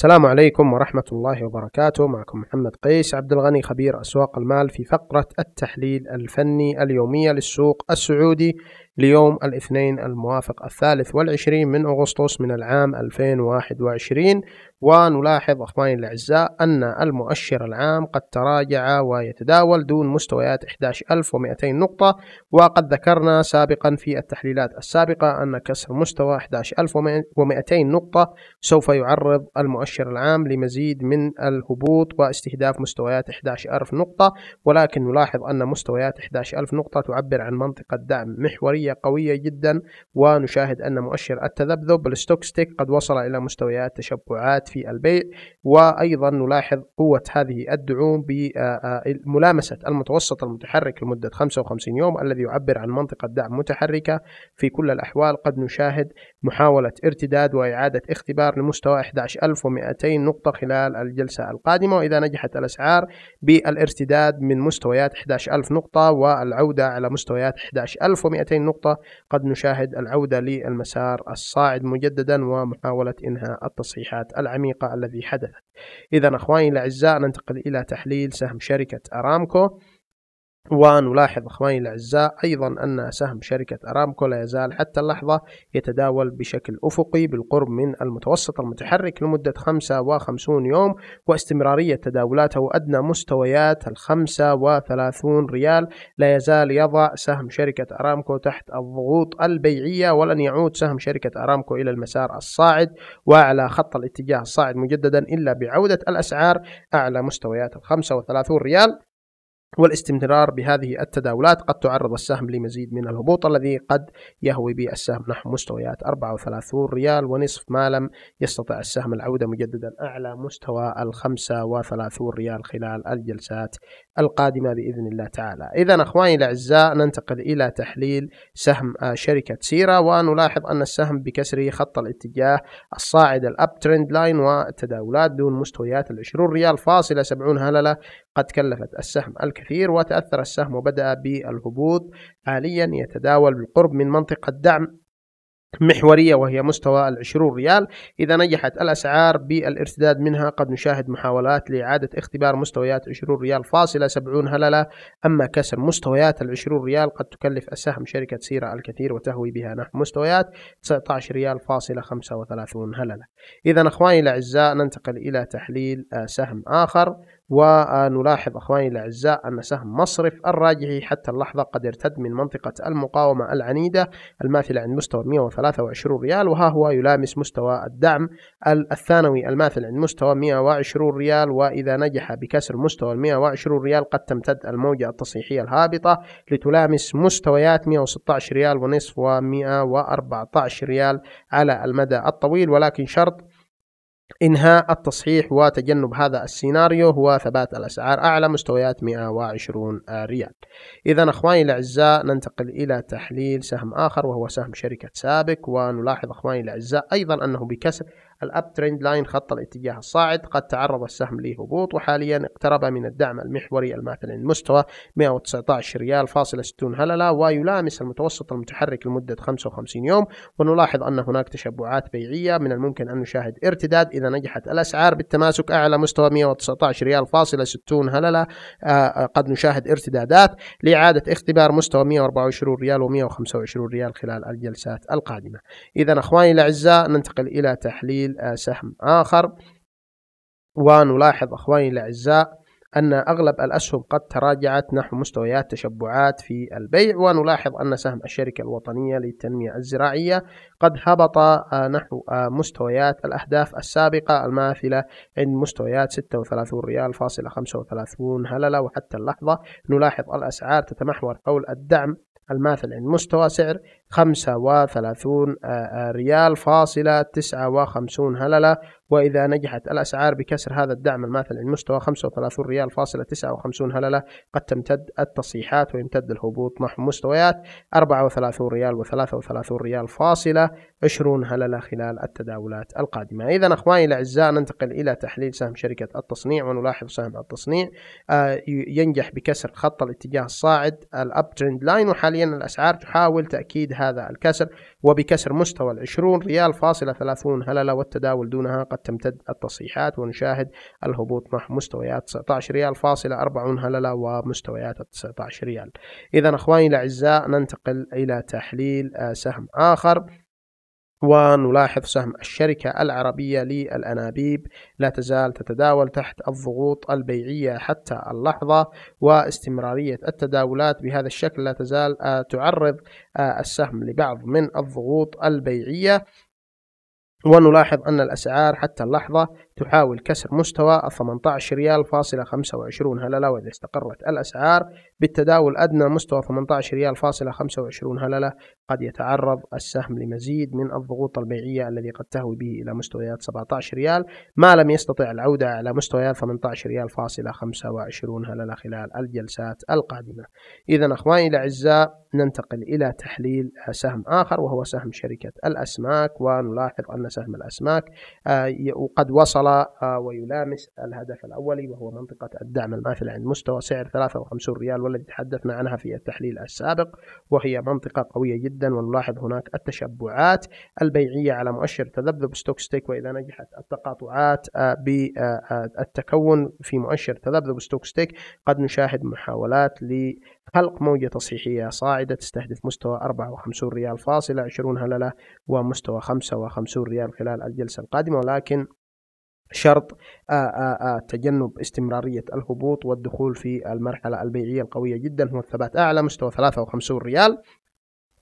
السلام عليكم ورحمة الله وبركاته معكم محمد قيس عبد الغني خبير أسواق المال في فقرة التحليل الفني اليومية للسوق السعودي ليوم الاثنين الموافق الثالث والعشرين من أغسطس من العام 2021 ونلاحظ أخواني الأعزاء أن المؤشر العام قد تراجع ويتداول دون مستويات 11200 نقطة وقد ذكرنا سابقا في التحليلات السابقة أن كسر مستوى 11200 نقطة سوف يعرض المؤشر العام لمزيد من الهبوط واستهداف مستويات 11000 نقطة ولكن نلاحظ أن مستويات 11000 نقطة تعبر عن منطقة دعم محورية قوية جدا ونشاهد أن مؤشر التذبذب الستوكستيك قد وصل إلى مستويات تشبعات في البيع وأيضا نلاحظ قوة هذه الدعوم بملامسة المتوسط المتحرك لمدة 55 يوم الذي يعبر عن منطقة دعم متحركة في كل الأحوال قد نشاهد محاولة ارتداد وإعادة اختبار لمستوى 11200 نقطة خلال الجلسة القادمة وإذا نجحت الأسعار بالارتداد من مستويات 11000 نقطة والعودة على مستويات 11200 نقطة السلطة قد نشاهد العودة للمسار الصاعد مجددا ومحاولة إنهاء التصحيحات العميقة الذي حدثت إذا أخواني الأعزاء ننتقل إلى تحليل سهم شركة أرامكو ونلاحظ أخواني الأعزاء أيضا أن سهم شركة أرامكو لا يزال حتى اللحظة يتداول بشكل أفقي بالقرب من المتوسط المتحرك لمدة 55 يوم واستمرارية تداولاته أدنى مستويات ال 35 ريال لا يزال يضع سهم شركة أرامكو تحت الضغوط البيعية ولن يعود سهم شركة أرامكو إلى المسار الصاعد وعلى خط الاتجاه الصاعد مجددا إلا بعودة الأسعار أعلى مستويات ال 35 ريال والاستمرار بهذه التداولات قد تعرض السهم لمزيد من الهبوط الذي قد يهوي به السهم نحو مستويات 34 ريال ونصف ما لم يستطع السهم العودة مجددا أعلى مستوى ال 35 ريال خلال الجلسات القادمة بإذن الله تعالى إذا أخواني الأعزاء ننتقل إلى تحليل سهم شركة سيرا ونلاحظ أن السهم بكسر خط الاتجاه الصاعد الأب ترند لاين والتداولات دون مستويات ال 20 ريال فاصلة 70 هللة قد كلفت السهم الكثير وتأثر السهم وبدأ بالهبوط حاليا يتداول بالقرب من منطقة دعم محورية وهي مستوى العشرون ريال إذا نجحت الأسعار بالارتداد منها قد نشاهد محاولات لإعادة اختبار مستويات 20 ريال فاصلة 70 هللة أما كسر مستويات العشرون ريال قد تكلف السهم شركة سيرة الكثير وتهوي بها نحو مستويات 19 ريال فاصلة 35 هللة إذا أخواني الأعزاء ننتقل إلى تحليل سهم آخر ونلاحظ أخواني الأعزاء أن سهم مصرف الراجحي حتى اللحظة قد ارتد من منطقة المقاومة العنيدة الماثلة عند مستوى 123 ريال وها هو يلامس مستوى الدعم الثانوي الماثل عند مستوى 120 ريال وإذا نجح بكسر مستوى 120 ريال قد تمتد الموجة التصحيحية الهابطة لتلامس مستويات 116 ريال ونصف و 114 ريال على المدى الطويل ولكن شرط إنهاء التصحيح وتجنب هذا السيناريو هو ثبات الأسعار أعلى مستويات 120 ريال إذا أخواني الأعزاء ننتقل إلى تحليل سهم آخر وهو سهم شركة سابك ونلاحظ أخواني الأعزاء أيضا أنه بكسر الاب تريند لاين خط الاتجاه الصاعد قد تعرض السهم لهبوط وحاليا اقترب من الدعم المحوري الماثل عند مستوى 119 ريال فاصلة 60 هللة ويلامس المتوسط المتحرك لمدة 55 يوم ونلاحظ أن هناك تشبعات بيعية من الممكن أن نشاهد ارتداد إذا نجحت الأسعار بالتماسك أعلى مستوى 119 ريال فاصلة 60 هللة آه، آه، قد نشاهد ارتدادات لإعادة اختبار مستوى 124 ريال و125 ريال خلال الجلسات القادمة إذا أخواني الأعزاء ننتقل إلى تحليل تشكيل سهم آه، آخر ونلاحظ أخواني الأعزاء أن أغلب الأسهم قد تراجعت نحو مستويات تشبعات في البيع ونلاحظ أن سهم الشركة الوطنية للتنمية الزراعية قد هبط آه، نحو آه، مستويات الأهداف السابقة الماثلة عند مستويات 36 ريال فاصلة 35 هللة وحتى اللحظة نلاحظ الأسعار تتمحور حول الدعم الماثل عند مستوى سعر آه، آه، خمسة وثلاثون ريال فاصلة تسعة وخمسون هللة وإذا نجحت الأسعار بكسر هذا الدعم الماثل للمستوى 35 ريال فاصلة 59 هللة قد تمتد التصحيحات ويمتد الهبوط نحو مستويات 34 ريال و33 ريال فاصلة 20 هللة خلال التداولات القادمة إذا أخواني الأعزاء ننتقل إلى تحليل سهم شركة التصنيع ونلاحظ سهم التصنيع آه، ينجح بكسر خط الاتجاه الصاعد الأب ترند لاين وحاليا الأسعار تحاول تأكيد هذا الكسر وبكسر مستوى 20 ريال فاصلة 30 هللة والتداول دونها قد تمتد التصحيحات ونشاهد الهبوط نحو مستويات 19 ريال فاصلة 40 هللة ومستويات 19 ريال إذا أخواني الأعزاء ننتقل إلى تحليل آه، سهم آخر ونلاحظ سهم الشركة العربية للأنابيب لا تزال تتداول تحت الضغوط البيعية حتى اللحظة واستمرارية التداولات بهذا الشكل لا تزال آه، تعرض آه، السهم لبعض من الضغوط البيعية ونلاحظ أن الأسعار حتى اللحظة تحاول كسر مستوى ال 18 ريال فاصلة 25 هللة وإذا استقرت الأسعار بالتداول أدنى مستوى 18 ريال فاصلة 25 هللة قد يتعرض السهم لمزيد من الضغوط البيعية الذي قد تهوي به إلى مستويات 17 ريال ما لم يستطع العودة على مستويات 18 ريال فاصلة 25 هللة خلال الجلسات القادمة إذا أخواني الأعزاء ننتقل إلى تحليل سهم آخر وهو سهم شركة الأسماك ونلاحظ أن سهم الأسماك آه، قد وصل آه، ويلامس الهدف الأولي وهو منطقة الدعم الماثلة عند مستوى سعر 53 ريال والذي تحدثنا عنها في التحليل السابق وهي منطقة قوية جدا ونلاحظ هناك التشبعات البيعية على مؤشر تذبذب ستوكستيك وإذا نجحت التقاطعات آه، بالتكون آه، في مؤشر تذبذب ستوكستيك قد نشاهد محاولات ل خلق موجة تصحيحية صاعدة تستهدف مستوى 54 ريال فاصلة 20 هللة ومستوى 55 ريال خلال الجلسة القادمة ولكن شرط آه، آه، آه، تجنب استمرارية الهبوط والدخول في المرحلة البيعية القوية جدا هو الثبات أعلى مستوى 53 ريال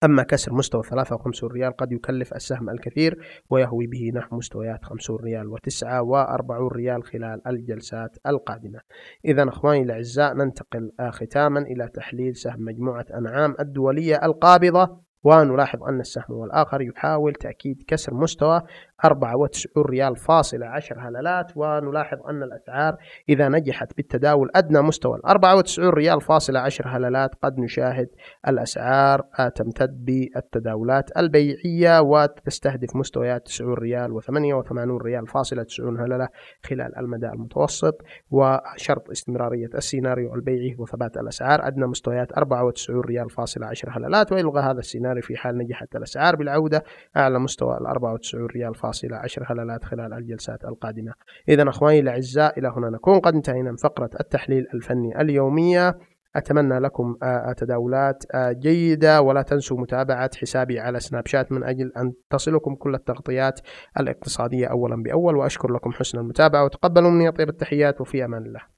أما كسر مستوى 53 ريال قد يكلف السهم الكثير ويهوي به نحو مستويات 50 ريال و 49 ريال خلال الجلسات القادمة إذا أخواني الأعزاء ننتقل ختاما إلى تحليل سهم مجموعة أنعام الدولية القابضة ونلاحظ أن السهم والآخر يحاول تأكيد كسر مستوى 94 ريال فاصلة 10 هللات ونلاحظ أن الأسعار إذا نجحت بالتداول أدنى مستوى ال 94 ريال فاصلة 10 هللات قد نشاهد الأسعار آه، تمتد بالتداولات البيعية وتستهدف مستويات 90 ريال و88 ريال فاصلة 90 هللة خلال المدى المتوسط وشرط استمرارية السيناريو البيعي وثبات الأسعار أدنى مستويات 94 ريال فاصلة 10 هللات ويلغى هذا السيناريو في حال نجحت الأسعار بالعودة أعلى مستوى ال 94 ريال فاصلة إلى 10 هلالات خلال الجلسات القادمة إذا أخواني الأعزاء إلى هنا نكون قد انتهينا من فقرة التحليل الفني اليومية أتمنى لكم آه، آه، تداولات آه، جيدة ولا تنسوا متابعة حسابي على سناب شات من أجل أن تصلكم كل التغطيات الاقتصادية أولا بأول وأشكر لكم حسن المتابعة وتقبلوا مني طيب التحيات وفي أمان الله